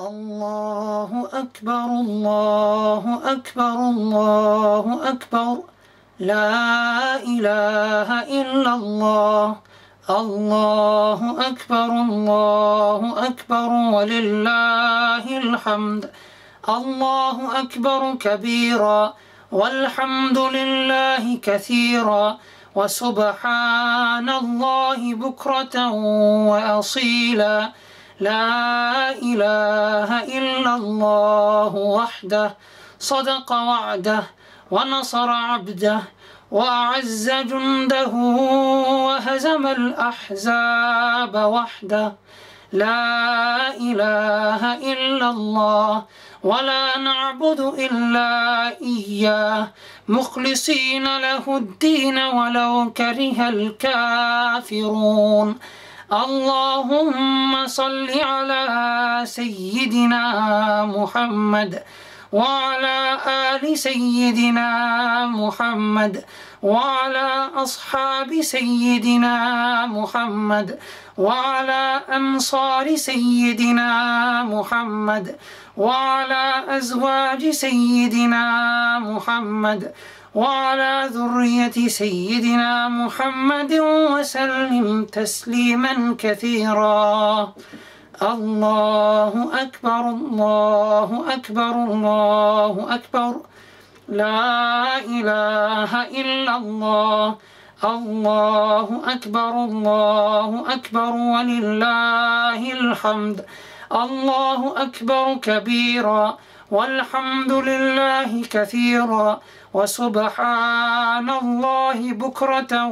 الله أكبر الله أكبر الله أكبر لا إله إلا الله الله أكبر الله أكبر ولله الحمد الله أكبر كبيرا والحمد لله كثيرا وسبحان الله بكرة وأصيلا لا إله إلا الله وحده صدق وعده ونصر عبده وأعز جنده وهزم الأحزاب وحده لا إله إلا الله ولا نعبد إلا إياه مخلصين له الدين ولو كره الكافرون اللهم صل على سيدنا محمد وعلى آل سيدنا محمد وعلى أصحاب سيدنا محمد وعلى أنصار سيدنا محمد وعلى أزواج سيدنا محمد وعلى ذرية سيدنا محمد وسلم تسليما كثيرا الله أكبر الله أكبر الله أكبر لا إله إلا الله الله أكبر الله أكبر ولله الحمد الله أكبر كبيرا والحمد لله كثيرا وسبحان الله بكرة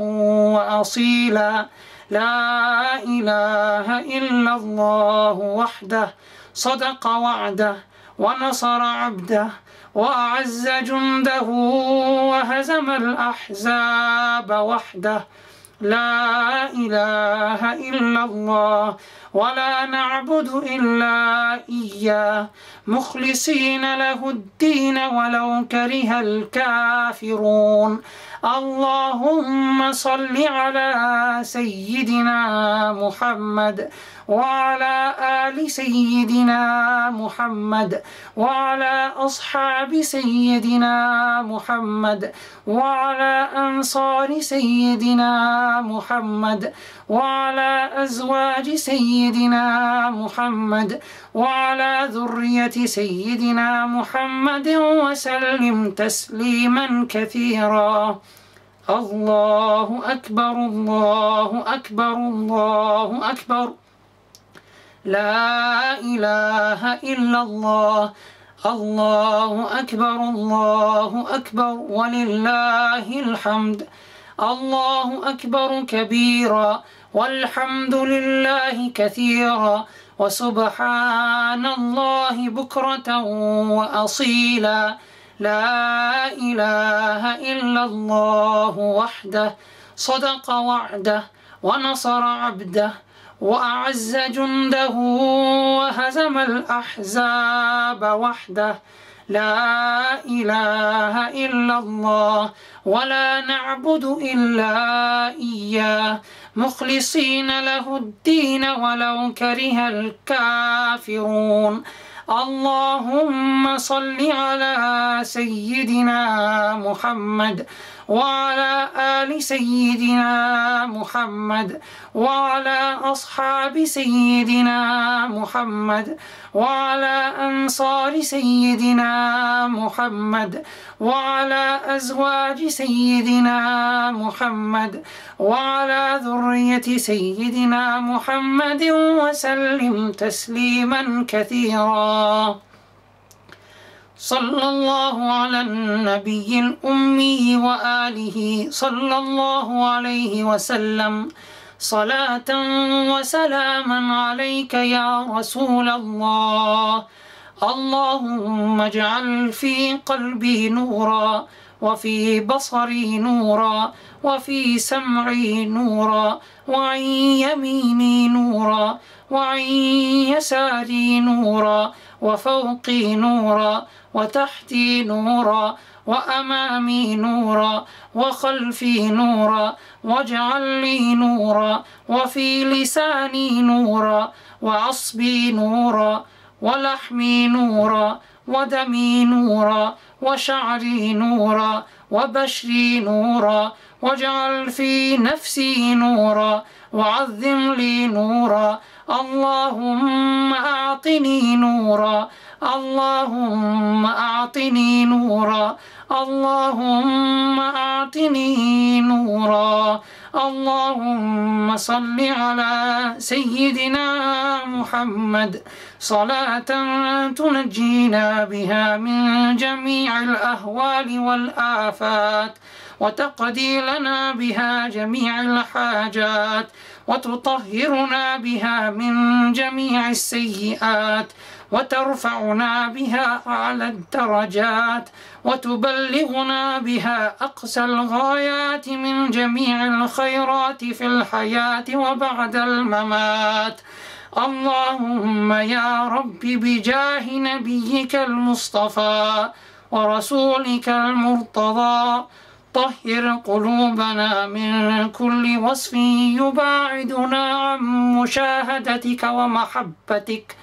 وأصيلا لا إله إلا الله وحده صدق وعده ونصر عبده وأعز جنده وهزم الأحزاب وحده لا إله إلا الله ولا نعبد إلا إياه مخلصين له الدين ولو كره الكافرون اللهم صل على سيدنا محمد وعلى آل سيدنا محمد وعلى أصحاب سيدنا محمد وعلى أنصار سيدنا محمد وعلى أزواج سيدنا محمد وعلى ذرية سيدنا محمد وسلم تسليما كثيرا الله أكبر الله أكبر الله أكبر لا إله إلا الله الله أكبر الله أكبر ولله الحمد الله أكبر كبيرا والحمد لله كثيرا وسبحان الله بكرة وأصيلا لا إله إلا الله وحده صدق وعده ونصر عبده وأعز جنده وهزم الأحزاب وحده لا إله إلا الله ولا نعبد إلا إياه مخلصين له الدين ولو كره الكافرون اللهم صل على سيدنا محمد وعلى آل سيدنا محمد وعلى أصحاب سيدنا محمد وعلى أنصار سيدنا محمد وعلى أزواج سيدنا محمد وعلى ذرية سيدنا محمد وسلم تسليما كثيرا صلى الله على النبي الأمي وآله صلى الله عليه وسلم صلاة وسلاما عليك يا رسول الله اللهم اجعل في قلبي نورا وفي بصري نورا وفي سمعي نورا وعن يميني نورا وعن يساري نورا وفوقي نورا وتحتي نورا وأمامي نورا وخلفي نورا واجعل لي نورا وفي لساني نورا وعصبي نورا ولحمي نورا ودمي نورا وشعري نورا وبشري نورا واجعل في نفسي نورا وعظم لي نورا اللهم أعطني نورا اللهم أعطني نورا اللهم أعطني نورا اللهم صل على سيدنا محمد صلاة تنجينا بها من جميع الأهوال والآفات وتقضي لنا بها جميع الحاجات وتطهرنا بها من جميع السيئات وترفعنا بها أعلى الدرجات وتبلغنا بها أقصى الغايات من جميع الخيرات في الحياة وبعد الممات اللهم يا رب بجاه نبيك المصطفى ورسولك المرتضى طهر قلوبنا من كل وصف يباعدنا عن مشاهدتك ومحبتك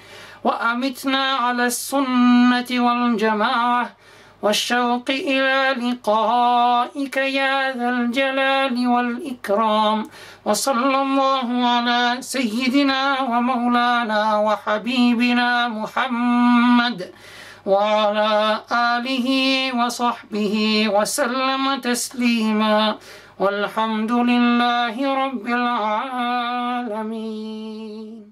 وأمتنا على السنة والجماعة والشوق إلى لقائك يا ذا الجلال والإكرام وصلى الله على سيدنا ومولانا وحبيبنا محمد وعلى آله وصحبه وسلم تسليما والحمد لله رب العالمين